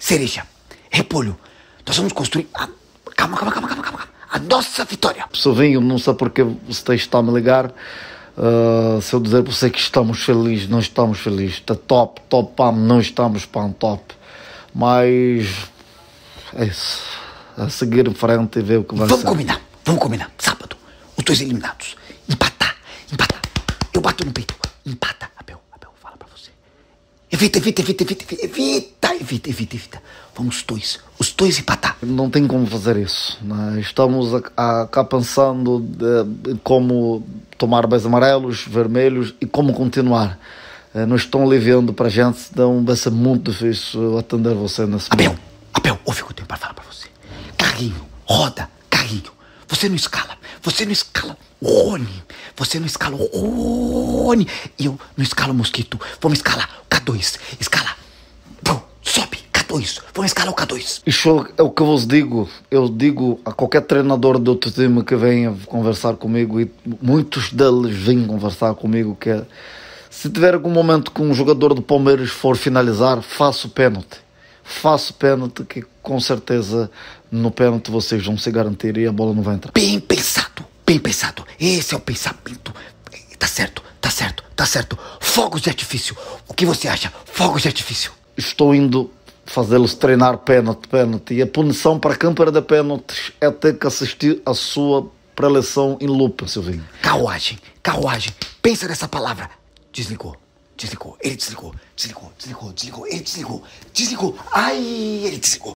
cereja, repolho. Nós vamos construir. Ah, a... Calma, calma, calma, calma, calma. A nossa vitória. Sovinho, não sei porque você está a me ligar. Uh, se eu dizer para você que estamos felizes, não estamos felizes. Está top, top, pam, não estamos pam, top. Mas. É isso. A seguir em frente e ver o que vai vamos ser. Vamos combinar, vamos combinar. Sábado, os dois eliminados. Empatar, empatar. Eu bato no peito. Empata, Abel, Abel, fala para você. Evita, evita, evita, evita, evita. evita evita, evita, evita. Vamos dois, os dois empatar. Não tem como fazer isso. Né? Estamos cá pensando de como tomar mais amarelos, vermelhos e como continuar. Eh, não estão aliviando para a gente, então vai ser muito difícil atender você nesse Abel, momento. Abel, ouve o que eu tenho para falar para você. Carrinho, roda, carrinho. Você não escala, você não escala o Rony. Você não escala o Rony. eu não escalo o Mosquito. Vamos escalar o K2. Escalar k vão escalar é o K2. Isso é o que eu vos digo. Eu digo a qualquer treinador de outro time que venha conversar comigo, e muitos deles vêm conversar comigo, que é, se tiver algum momento que um jogador do Palmeiras for finalizar, faça o pênalti. Faça o pênalti que com certeza no pênalti vocês vão se garantir e a bola não vai entrar. Bem pensado, bem pensado. Esse é o pensamento. Tá certo, tá certo, tá certo. Fogos de artifício. O que você acha? Fogos de artifício. Estou indo fazê-los treinar pênalti, pênalti. E a punição para a câmara de pênaltis é ter que assistir a sua preleção em lupa, Silvinho. Carruagem, carruagem. Pensa nessa palavra. Desligou, desligou, ele desligou, desligou, desligou, desligou, ele desligou, desligou. Ai, ele desligou.